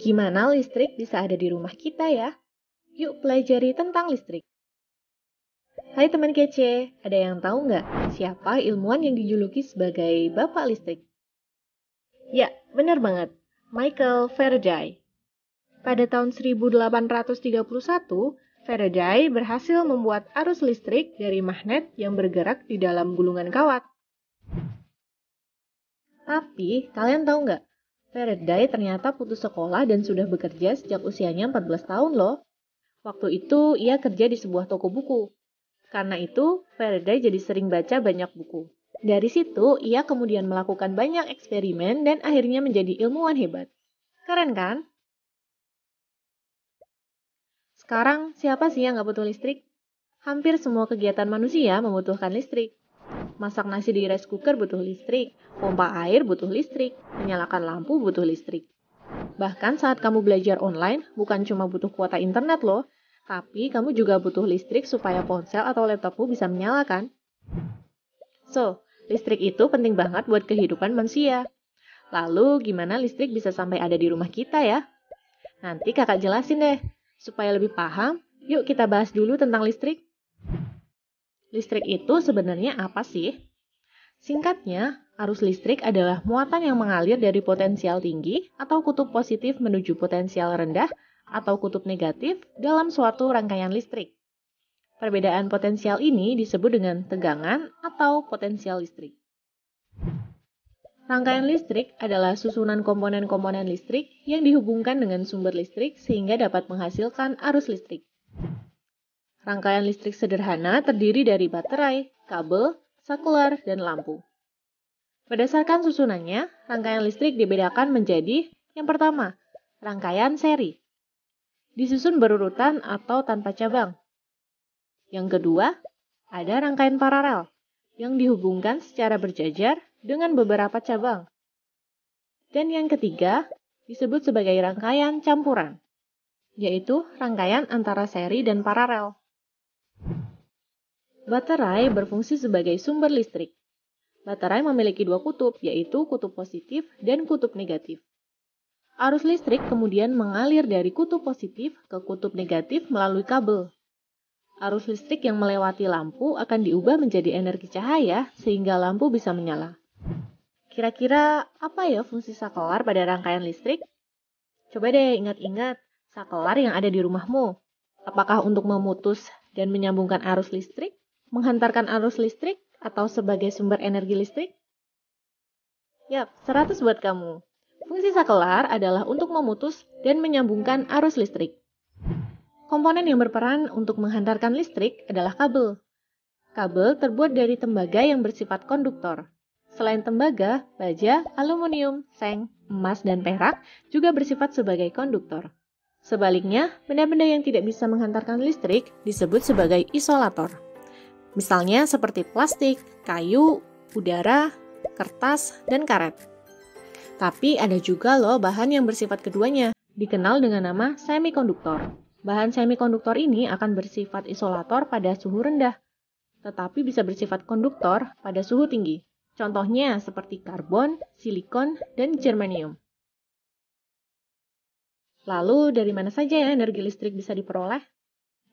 Gimana listrik bisa ada di rumah kita ya? Yuk pelajari tentang listrik. Hai teman kece, ada yang tahu nggak siapa ilmuwan yang dijuluki sebagai bapak listrik? Ya, benar banget. Michael Faraday. Pada tahun 1831, Faraday berhasil membuat arus listrik dari magnet yang bergerak di dalam gulungan kawat. Tapi, kalian tahu nggak Faraday ternyata putus sekolah dan sudah bekerja sejak usianya 14 tahun loh. Waktu itu ia kerja di sebuah toko buku. Karena itu, Faraday jadi sering baca banyak buku. Dari situ, ia kemudian melakukan banyak eksperimen dan akhirnya menjadi ilmuwan hebat. Keren kan? Sekarang, siapa sih yang nggak butuh listrik? Hampir semua kegiatan manusia membutuhkan listrik. Masak nasi di rice cooker butuh listrik, pompa air butuh listrik, menyalakan lampu butuh listrik. Bahkan saat kamu belajar online, bukan cuma butuh kuota internet loh, tapi kamu juga butuh listrik supaya ponsel atau laptopmu bisa menyala kan? So, listrik itu penting banget buat kehidupan manusia. Lalu, gimana listrik bisa sampai ada di rumah kita ya? Nanti kakak jelasin deh. Supaya lebih paham, yuk kita bahas dulu tentang listrik. Listrik itu sebenarnya apa sih? Singkatnya, arus listrik adalah muatan yang mengalir dari potensial tinggi atau kutub positif menuju potensial rendah atau kutub negatif dalam suatu rangkaian listrik. Perbedaan potensial ini disebut dengan tegangan atau potensial listrik. Rangkaian listrik adalah susunan komponen-komponen listrik yang dihubungkan dengan sumber listrik sehingga dapat menghasilkan arus listrik. Rangkaian listrik sederhana terdiri dari baterai, kabel, sakular, dan lampu. Berdasarkan susunannya, rangkaian listrik dibedakan menjadi yang pertama, rangkaian seri. Disusun berurutan atau tanpa cabang. Yang kedua, ada rangkaian paralel yang dihubungkan secara berjajar dengan beberapa cabang. Dan yang ketiga, disebut sebagai rangkaian campuran, yaitu rangkaian antara seri dan paralel. Baterai berfungsi sebagai sumber listrik. Baterai memiliki dua kutub, yaitu kutub positif dan kutub negatif. Arus listrik kemudian mengalir dari kutub positif ke kutub negatif melalui kabel. Arus listrik yang melewati lampu akan diubah menjadi energi cahaya sehingga lampu bisa menyala. Kira-kira apa ya fungsi sakelar pada rangkaian listrik? Coba deh ingat-ingat sakelar yang ada di rumahmu. Apakah untuk memutus dan menyambungkan arus listrik? menghantarkan arus listrik atau sebagai sumber energi listrik? Yap, 100 buat kamu. Fungsi sakelar adalah untuk memutus dan menyambungkan arus listrik. Komponen yang berperan untuk menghantarkan listrik adalah kabel. Kabel terbuat dari tembaga yang bersifat konduktor. Selain tembaga, baja, aluminium, seng, emas, dan perak juga bersifat sebagai konduktor. Sebaliknya, benda-benda yang tidak bisa menghantarkan listrik disebut sebagai isolator. Misalnya seperti plastik, kayu, udara, kertas, dan karet. Tapi ada juga loh bahan yang bersifat keduanya, dikenal dengan nama semikonduktor. Bahan semikonduktor ini akan bersifat isolator pada suhu rendah, tetapi bisa bersifat konduktor pada suhu tinggi. Contohnya seperti karbon, silikon, dan germanium. Lalu dari mana saja ya energi listrik bisa diperoleh?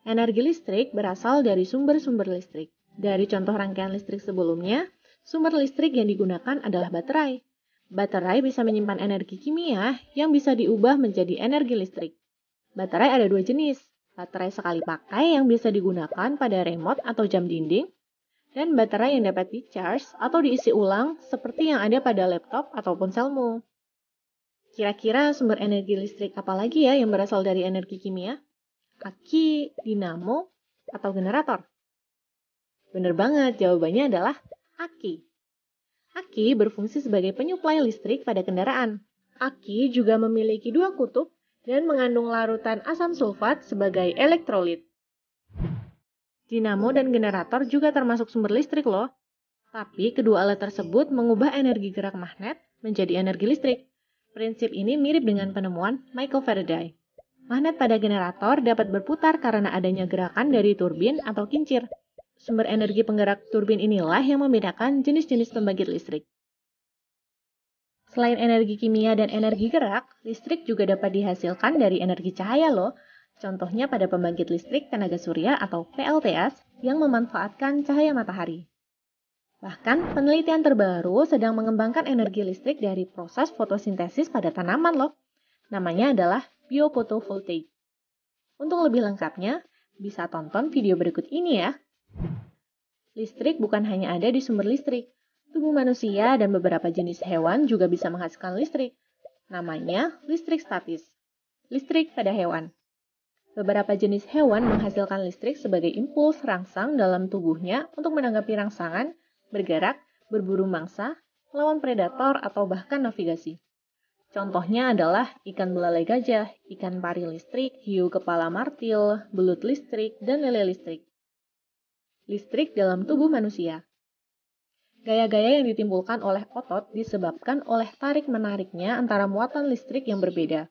Energi listrik berasal dari sumber-sumber listrik. Dari contoh rangkaian listrik sebelumnya, sumber listrik yang digunakan adalah baterai. Baterai bisa menyimpan energi kimia yang bisa diubah menjadi energi listrik. Baterai ada dua jenis, baterai sekali pakai yang bisa digunakan pada remote atau jam dinding, dan baterai yang dapat di-charge atau diisi ulang seperti yang ada pada laptop ataupun selmu. Kira-kira sumber energi listrik apa lagi ya yang berasal dari energi kimia? aki, dinamo, atau generator? Bener banget, jawabannya adalah aki. Aki berfungsi sebagai penyuplai listrik pada kendaraan. Aki juga memiliki dua kutub dan mengandung larutan asam sulfat sebagai elektrolit. Dinamo dan generator juga termasuk sumber listrik loh. Tapi kedua alat tersebut mengubah energi gerak magnet menjadi energi listrik. Prinsip ini mirip dengan penemuan Michael Faraday. Magnet pada generator dapat berputar karena adanya gerakan dari turbin atau kincir. Sumber energi penggerak turbin inilah yang membedakan jenis-jenis pembangkit listrik. Selain energi kimia dan energi gerak, listrik juga dapat dihasilkan dari energi cahaya loh. Contohnya pada pembangkit listrik tenaga surya atau PLTS yang memanfaatkan cahaya matahari. Bahkan penelitian terbaru sedang mengembangkan energi listrik dari proses fotosintesis pada tanaman loh. Namanya adalah biofotovoltaik. Untuk lebih lengkapnya, bisa tonton video berikut ini ya. Listrik bukan hanya ada di sumber listrik. Tubuh manusia dan beberapa jenis hewan juga bisa menghasilkan listrik. Namanya listrik statis. Listrik pada hewan. Beberapa jenis hewan menghasilkan listrik sebagai impuls rangsang dalam tubuhnya untuk menanggapi rangsangan, bergerak, berburu mangsa, lawan predator, atau bahkan navigasi. Contohnya adalah ikan belalai gajah, ikan pari listrik, hiu kepala martil, belut listrik, dan lele listrik. Listrik dalam tubuh manusia. Gaya-gaya yang ditimbulkan oleh otot disebabkan oleh tarik-menariknya antara muatan listrik yang berbeda.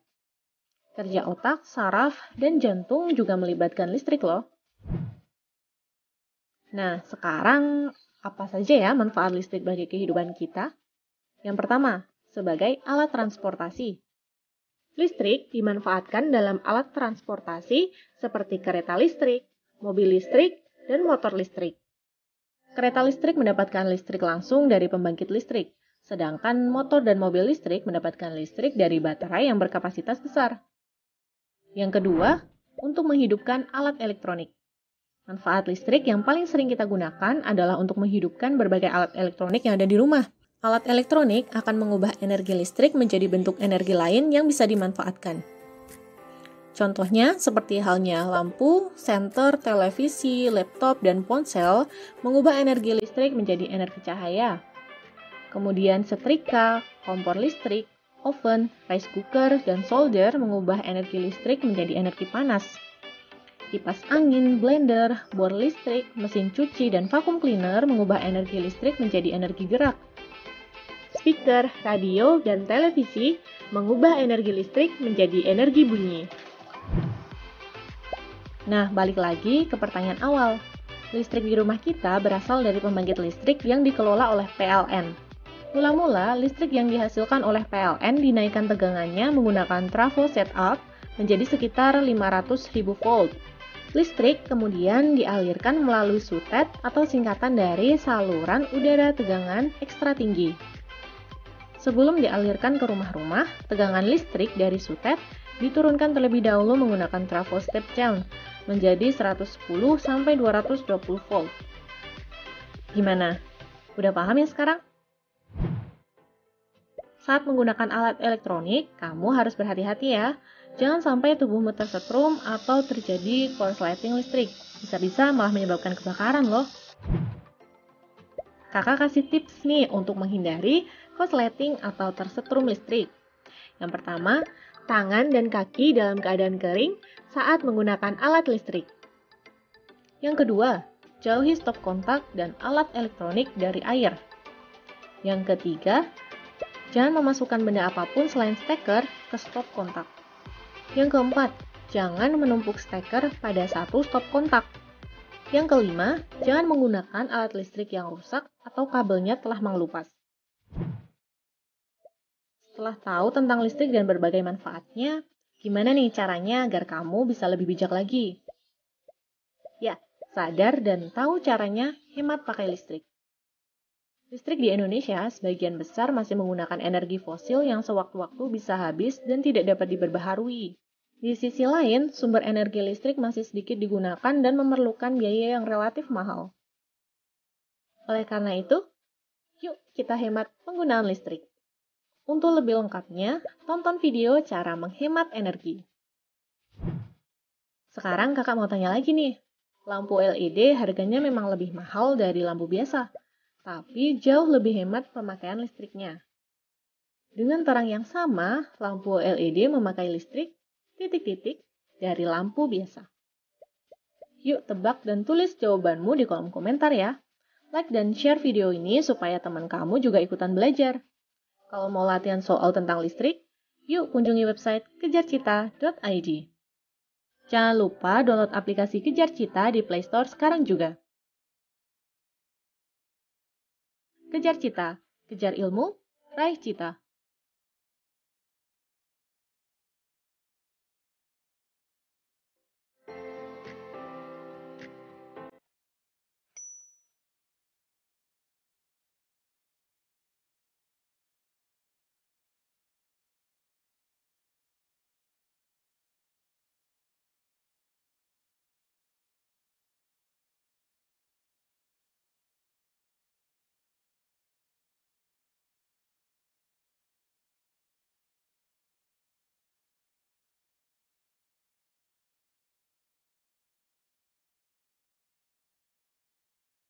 Kerja otak, saraf, dan jantung juga melibatkan listrik loh. Nah, sekarang apa saja ya manfaat listrik bagi kehidupan kita? Yang pertama, sebagai alat transportasi. Listrik dimanfaatkan dalam alat transportasi seperti kereta listrik, mobil listrik, dan motor listrik. Kereta listrik mendapatkan listrik langsung dari pembangkit listrik, sedangkan motor dan mobil listrik mendapatkan listrik dari baterai yang berkapasitas besar. Yang kedua, untuk menghidupkan alat elektronik. Manfaat listrik yang paling sering kita gunakan adalah untuk menghidupkan berbagai alat elektronik yang ada di rumah, Alat elektronik akan mengubah energi listrik menjadi bentuk energi lain yang bisa dimanfaatkan. Contohnya, seperti halnya lampu, senter, televisi, laptop, dan ponsel, mengubah energi listrik menjadi energi cahaya. Kemudian setrika, kompor listrik, oven, rice cooker, dan solder mengubah energi listrik menjadi energi panas. Kipas angin, blender, bor listrik, mesin cuci, dan vakum cleaner mengubah energi listrik menjadi energi gerak speaker, radio, dan televisi mengubah energi listrik menjadi energi bunyi. Nah, balik lagi ke pertanyaan awal. Listrik di rumah kita berasal dari pembangkit listrik yang dikelola oleh PLN. Mula-mula, listrik yang dihasilkan oleh PLN dinaikkan tegangannya menggunakan trafo setup menjadi sekitar 500.000 volt Listrik kemudian dialirkan melalui sutet atau singkatan dari saluran udara tegangan ekstra tinggi. Sebelum dialirkan ke rumah-rumah, tegangan listrik dari sutet diturunkan terlebih dahulu menggunakan trafo step down menjadi 110 sampai 220 volt. Gimana? Udah paham ya sekarang? Saat menggunakan alat elektronik, kamu harus berhati-hati ya. Jangan sampai tubuhmu tersetrum atau terjadi korsleting listrik. Bisa-bisa malah menyebabkan kebakaran loh kakak kasih tips nih untuk menghindari korsleting atau tersetrum listrik. Yang pertama, tangan dan kaki dalam keadaan kering saat menggunakan alat listrik. Yang kedua, jauhi stop kontak dan alat elektronik dari air. Yang ketiga, jangan memasukkan benda apapun selain steker ke stop kontak. Yang keempat, jangan menumpuk steker pada satu stop kontak. Yang kelima, jangan menggunakan alat listrik yang rusak atau kabelnya telah mengelupas. Setelah tahu tentang listrik dan berbagai manfaatnya, gimana nih caranya agar kamu bisa lebih bijak lagi? Ya, sadar dan tahu caranya hemat pakai listrik. Listrik di Indonesia sebagian besar masih menggunakan energi fosil yang sewaktu-waktu bisa habis dan tidak dapat diperbaharui. Di sisi lain, sumber energi listrik masih sedikit digunakan dan memerlukan biaya yang relatif mahal. Oleh karena itu, yuk kita hemat penggunaan listrik. Untuk lebih lengkapnya, tonton video cara menghemat energi. Sekarang kakak mau tanya lagi nih, lampu LED harganya memang lebih mahal dari lampu biasa, tapi jauh lebih hemat pemakaian listriknya. Dengan terang yang sama, lampu LED memakai listrik titik-titik dari lampu biasa. Yuk tebak dan tulis jawabanmu di kolom komentar ya. Like dan share video ini supaya teman kamu juga ikutan belajar. Kalau mau latihan soal tentang listrik, yuk kunjungi website kejarcita.id. Jangan lupa download aplikasi Kejar Cita di Play Store sekarang juga. Kejar Cita, kejar ilmu, raih cita.